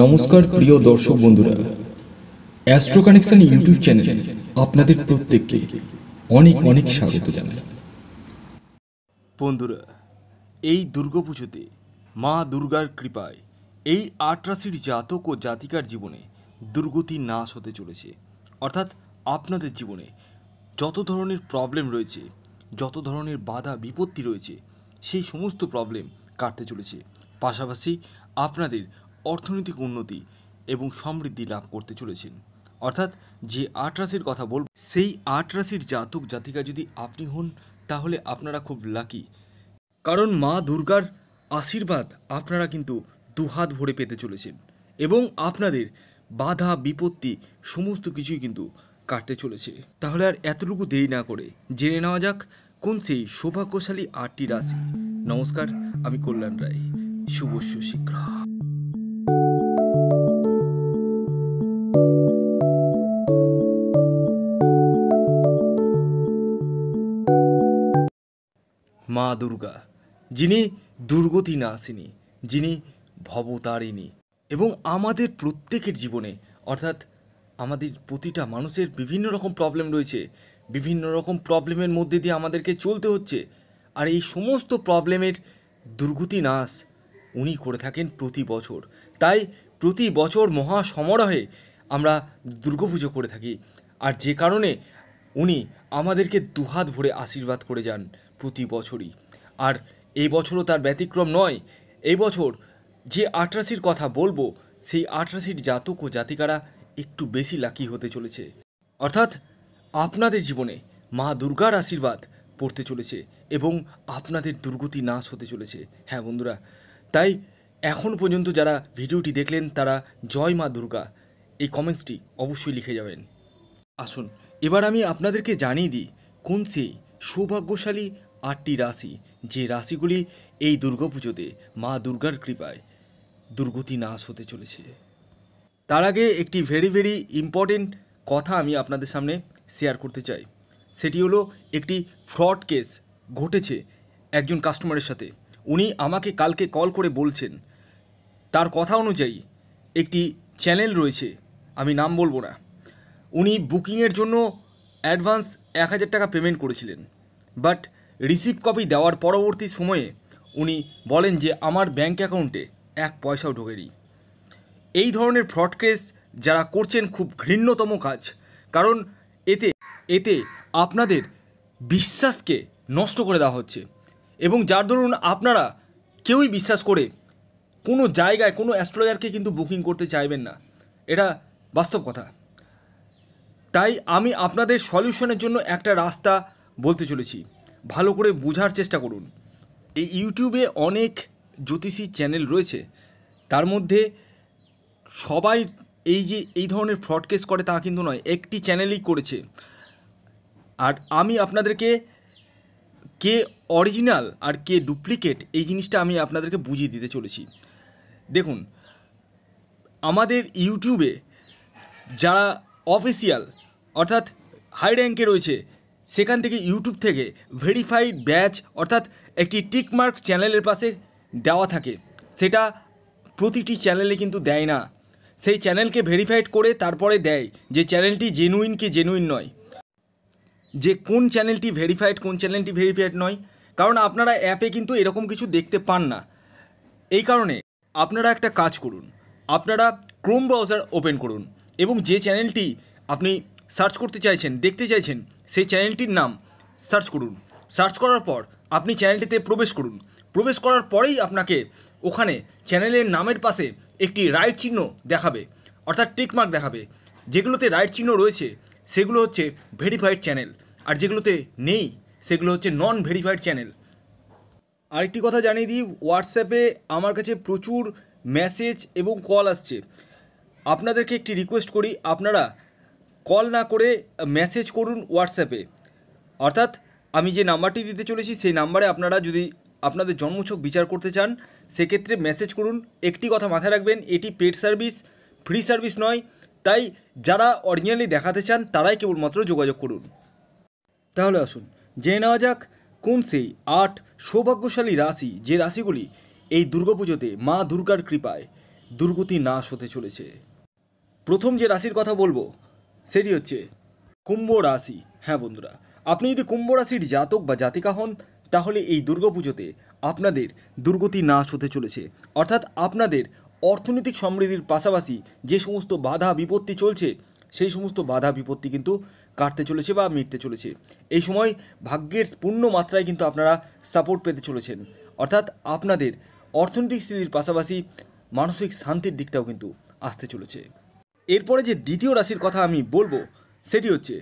নমস্কার প্রিয় দর্শক বন্ধুরা অ্যাস্ট্রো কানেকশন ইউটিউব চ্যানেলে আপনাদের প্রত্যেককে অনেক অনেক স্বাগত জানাই বন্ধুরা এই দুর্গাপুজোতে মা দুর্গার কৃপায় এই আট রাশির জাতক ও জাতিকার জীবনে দুর্গতি নাশ হতে চলেছে অর্থাৎ আপনাদের জীবনে যত ধরনের প্রবলেম রয়েছে যত ধরনের বাধা বিপত্তি রয়েছে সেই সমস্ত প্রবলেম কাটতে চলেছে পাশাপাশি আপনাদের অর্থনৈতিক উন্নতি এবং সমৃদ্ধি লাভ করতে চলেছেন অর্থাৎ যে আট রাশির কথা বলব সেই আট রাশির জাতক জাতিকা যদি আপনি হন তাহলে আপনারা খুব লাকি কারণ মা দুর্গার আশীর্বাদ আপনারা কিন্তু দুহাত ভরে পেতে চলেছেন এবং আপনাদের বাধা বিপত্তি সমস্ত কিছুই কিন্তু কাটতে চলেছে তাহলে আর এতটুকু দেরি না করে জেনে নেওয়া যাক কোন সেই সৌভাগ্যশালী আটটি রাশি নমস্কার আমি কল্যাণ রায় শুভ শীঘ্র মা দুর্গা যিনি দুর্গতি না আসেনি যিনি ভবতারিণী এবং আমাদের প্রত্যেকের জীবনে অর্থাৎ আমাদের প্রতিটা মানুষের বিভিন্ন রকম প্রবলেম রয়েছে বিভিন্ন রকম প্রবলেমের মধ্যে দিয়ে আমাদেরকে চলতে হচ্ছে আর এই সমস্ত প্রবলেমের দুর্গতি নাশ উনি করে থাকেন প্রতি বছর তাই প্রতি বছর মহা সমারোহে আমরা দুর্গাপুজো করে থাকি আর যে কারণে উনি আমাদেরকে দুহাত ভরে আশীর্বাদ করে যান প্রতি বছরই আর এই বছরও তার ব্যতিক্রম নয় এই বছর যে আটরাশির কথা বলবো সেই আটরাশির জাতক ও জাতিকারা একটু বেশি লাকি হতে চলেছে অর্থাৎ আপনাদের জীবনে মা দুর্গার আশীর্বাদ পড়তে চলেছে এবং আপনাদের দুর্গতি নাশ হতে চলেছে হ্যাঁ বন্ধুরা তাই এখন পর্যন্ত যারা ভিডিওটি দেখলেন তারা জয় মা দুর্গা এই কমেন্টসটি অবশ্যই লিখে যাবেন আসুন এবার আমি আপনাদেরকে জানিয়ে দিই কোন সেই সৌভাগ্যশালী আটটি রাশি যে রাশিগুলি এই দুর্গাপুজোতে মা দুর্গার কৃপায় দুর্গতি নাশ হতে চলেছে তার আগে একটি ভেরি ভেরি ইম্পর্টেন্ট কথা আমি আপনাদের সামনে শেয়ার করতে চাই সেটি হলো একটি ফ্রড কেস ঘটেছে একজন কাস্টমারের সাথে উনি আমাকে কালকে কল করে বলছেন তার কথা অনুযায়ী একটি চ্যানেল রয়েছে আমি নাম বলবো না উনি বুকিংয়ের জন্য অ্যাডভান্স এক হাজার টাকা পেমেন্ট করেছিলেন বাট রিসিভ কপি দেওয়ার পরবর্তী সময়ে উনি বলেন যে আমার ব্যাঙ্ক অ্যাকাউন্টে এক পয়সাও ঢোকেনি এই ধরনের ফ্রড কেস যারা করছেন খুব ঘৃণ্যতম কাজ কারণ এতে এতে আপনাদের বিশ্বাসকে নষ্ট করে দেওয়া হচ্ছে এবং যার দরুন আপনারা কেউই বিশ্বাস করে কোনো জায়গায় কোনো অ্যাস্ট্রোলজারকে কিন্তু বুকিং করতে চাইবেন না এটা বাস্তব কথা তাই আমি আপনাদের সলিউশনের জন্য একটা রাস্তা বলতে চলেছি ভালো করে বোঝার চেষ্টা করুন এই ইউটিউবে অনেক জ্যোতিষী চ্যানেল রয়েছে তার মধ্যে সবাই এই যে এই ধরনের ফ্রডকেস করে তা কিন্তু নয় একটি চ্যানেলই করেছে আর আমি আপনাদেরকে কে অরিজিনাল আর কে ডুপ্লিকেট এই জিনিসটা আমি আপনাদেরকে বুঝিয়ে দিতে চলেছি দেখুন আমাদের ইউটিউবে যারা অফিসিয়াল অর্থাৎ হাই র্যাঙ্কে রয়েছে সেখান থেকে ইউটিউব থেকে ভেরিফাইড ব্যাচ অর্থাৎ একটি টিকমার্ক চ্যানেলের পাশে দেওয়া থাকে সেটা প্রতিটি চ্যানেলে কিন্তু দেয় না সেই চ্যানেলকে ভেরিফাইড করে তারপরে দেয় যে চ্যানেলটি জেনুইন কি জেনুইন নয় যে কোন চ্যানেলটি ভেরিফাইড কোন চ্যানেলটি ভেরিফাইড নয় কারণ আপনারা অ্যাপে কিন্তু এরকম কিছু দেখতে পান না এই কারণে আপনারা একটা কাজ করুন আপনারা ক্রোম ব্রাউজার ওপেন করুন এবং যে চ্যানেলটি আপনি সার্চ করতে চাইছেন দেখতে চাইছেন সেই চ্যানেলটির নাম সার্চ করুন সার্চ করার পর আপনি চ্যানেলটিতে প্রবেশ করুন প্রবেশ করার পরেই আপনাকে ওখানে চ্যানেলের নামের পাশে একটি রাইট চিহ্ন দেখাবে অর্থাৎ টিকমার্ক দেখাবে যেগুলোতে রাইট চিহ্ন রয়েছে সেগুলো হচ্ছে ভেরিফাইড চ্যানেল আর যেগুলোতে নেই সেগুলো হচ্ছে নন ভেরিফাইড চ্যানেল আরেকটি কথা জানিয়ে দিই হোয়াটসঅ্যাপে আমার কাছে প্রচুর মেসেজ এবং কল আসছে আপনাদেরকে একটি রিকোয়েস্ট করি আপনারা কল না করে মেসেজ করুন হোয়াটসঅ্যাপে অর্থাৎ আমি যে নাম্বারটি দিতে চলেছি সেই নাম্বারে আপনারা যদি আপনাদের জন্মছক বিচার করতে চান সেক্ষেত্রে মেসেজ করুন একটি কথা মাথায় রাখবেন এটি পেড সার্ভিস ফ্রি সার্ভিস নয় তাই যারা অরিজিনালি দেখাতে চান তারাই কেবলমাত্র যোগাযোগ করুন তাহলে আসুন জেনে নেওয়া যাক কোন সেই আট সৌভাগ্যশালী রাশি যে রাশিগুলি এই দুর্গাপুজোতে মা দুর্গার কৃপায় দুর্গতি নাশ হতে চলেছে প্রথম যে রাশির কথা বলবো সেটি হচ্ছে কুম্ভ রাশি হ্যাঁ বন্ধুরা আপনি যদি কুম্ভ রাশির জাতক বা জাতিকা হন তাহলে এই দুর্গাপুজোতে আপনাদের দুর্গতি নাশ হতে চলেছে অর্থাৎ আপনাদের অর্থনৈতিক সমৃদ্ধির পাশাপাশি যে সমস্ত বাধা বিপত্তি চলছে সেই সমস্ত বাধা বিপত্তি কিন্তু কাটতে চলেছে বা মিটতে চলেছে এই সময় ভাগ্যের পূর্ণ মাত্রায় কিন্তু আপনারা সাপোর্ট পেতে চলেছেন অর্থাৎ আপনাদের অর্থনৈতিক স্থিতির পাশাপাশি মানসিক শান্তির দিকটাও কিন্তু আসতে চলেছে এরপরে যে দ্বিতীয় রাশির কথা আমি বলবো সেটি হচ্ছে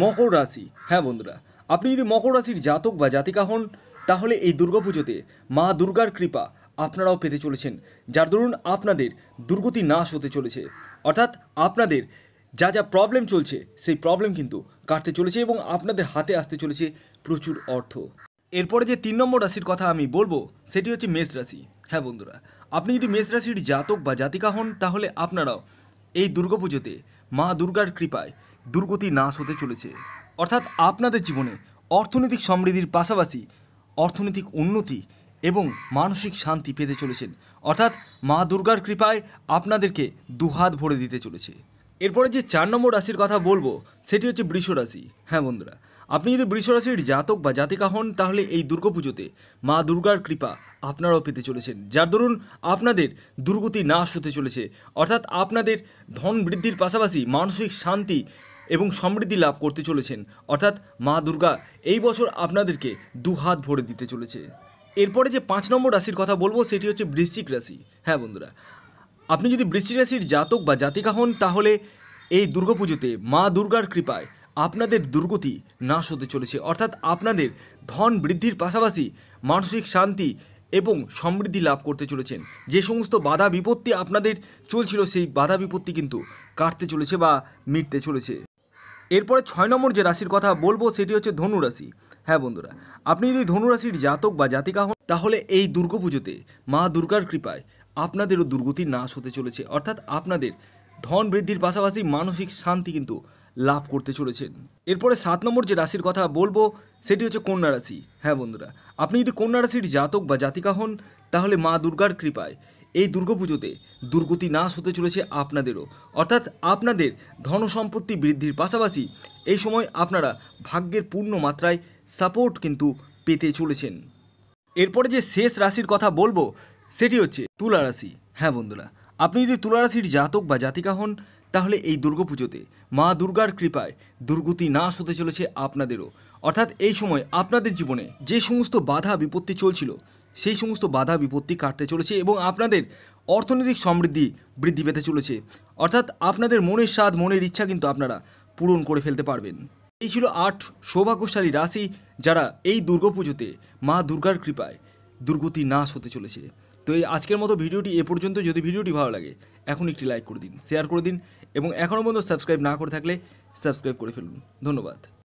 মকর রাশি হ্যাঁ বন্ধুরা আপনি যদি মকর রাশির জাতক বা জাতিকা হন তাহলে এই দুর্গাপুজোতে মা দুর্গার কৃপা আপনারাও পেতে চলেছেন যার দরুন আপনাদের দুর্গতি নাশ হতে চলেছে অর্থাৎ আপনাদের যা যা প্রবলেম চলছে সেই প্রবলেম কিন্তু কাটতে চলেছে এবং আপনাদের হাতে আসতে চলেছে প্রচুর অর্থ এরপরে যে তিন নম্বর রাশির কথা আমি বলবো সেটি হচ্ছে মেষ রাশি হ্যাঁ বন্ধুরা আপনি যদি মেষ রাশির জাতক বা জাতিকা হন তাহলে আপনারাও এই দুর্গাপুজোতে মা দুর্গার কৃপায় দুর্গতি নাশ হতে চলেছে অর্থাৎ আপনাদের জীবনে অর্থনৈতিক সমৃদ্ধির পাশাপাশি অর্থনৈতিক উন্নতি এবং মানসিক শান্তি পেতে চলেছেন অর্থাৎ মা দুর্গার কৃপায় আপনাদেরকে দুহাত ভরে দিতে চলেছে এরপরে যে চার নম্বর রাশির কথা বলবো সেটি হচ্ছে বৃষ রাশি হ্যাঁ বন্ধুরা আপনি যদি বৃষ রাশির জাতক বা জাতিকা হন তাহলে এই দুর্গাপুজোতে মা দুর্গার কৃপা আপনারাও পেতে চলেছেন যার দরুন আপনাদের দুর্গতি নাশ হতে চলেছে অর্থাৎ আপনাদের ধন বৃদ্ধির পাশাপাশি মানসিক শান্তি এবং সমৃদ্ধি লাভ করতে চলেছেন অর্থাৎ মা দুর্গা এই বছর আপনাদেরকে দুহাত ভরে দিতে চলেছে এরপরে যে পাঁচ নম্বর রাশির কথা বলবো সেটি হচ্ছে বৃশ্চিক রাশি হ্যাঁ বন্ধুরা আপনি যদি বৃষ্টি রাশির জাতক বা জাতিকা হন তাহলে এই দুর্গাপুজোতে মা দুর্গার কৃপায় আপনাদের দুর্গতি নাশ হতে চলেছে অর্থাৎ আপনাদের ধন বৃদ্ধির পাশাপাশি মানসিক শান্তি এবং সমৃদ্ধি লাভ করতে চলেছেন যে সমস্ত বাধা বিপত্তি আপনাদের চলছিল সেই বাধা বিপত্তি কিন্তু কাটতে চলেছে বা মিটতে চলেছে এরপরে ছয় নম্বর যে রাশির কথা বলবো সেটি হচ্ছে ধনুরাশি হ্যাঁ বন্ধুরা আপনি যদি ধনুরাশির জাতক বা জাতিকা হন তাহলে এই দুর্গাপুজোতে মা দুর্গার কৃপায় আপনাদেরও দুর্গতি নাশ হতে চলেছে অর্থাৎ আপনাদের ধন বৃদ্ধির পাশাপাশি মানসিক শান্তি কিন্তু লাভ করতে চলেছেন এরপরে সাত নম্বর যে রাশির কথা বলবো সেটি হচ্ছে কন্যা রাশি হ্যাঁ বন্ধুরা আপনি যদি কন্যা রাশির জাতক বা জাতিকা হন তাহলে মা দুর্গার কৃপায় এই দুর্গাপুজোতে দুর্গতি নাশ হতে চলেছে আপনাদেরও অর্থাৎ আপনাদের ধনসম্পত্তি বৃদ্ধির পাশাপাশি এই সময় আপনারা ভাগ্যের পূর্ণ মাত্রায় সাপোর্ট কিন্তু পেতে চলেছেন এরপরে যে শেষ রাশির কথা বলবো সেটি হচ্ছে তুলা রাশি হ্যাঁ বন্ধুরা আপনি যদি তুলা রাশির জাতক বা জাতিকা হন তাহলে এই দুর্গাপুজোতে মা দুর্গার কৃপায় দুর্গতি নাশ হতে চলেছে আপনাদেরও অর্থাৎ এই সময় আপনাদের জীবনে যে সমস্ত বাধা বিপত্তি চলছিল সেই সমস্ত বাধা বিপত্তি কাটতে চলেছে এবং আপনাদের অর্থনৈতিক সমৃদ্ধি বৃদ্ধি পেতে চলেছে অর্থাৎ আপনাদের মনের স্বাদ মনের ইচ্ছা কিন্তু আপনারা পূরণ করে ফেলতে পারবেন এই ছিল আট সৌভাগ্যশালী রাশি যারা এই দুর্গাপুজোতে মা দুর্গার কৃপায় দুর্গতি নাশ হতে চলেছে তো এই আজকের মতো ভিডিওটি এ পর্যন্ত যদি ভিডিওটি ভালো লাগে এখন একটি লাইক করে দিন শেয়ার করে দিন এবং এখনও পর্যন্ত সাবস্ক্রাইব না করে থাকলে সাবস্ক্রাইব করে ফেলুন ধন্যবাদ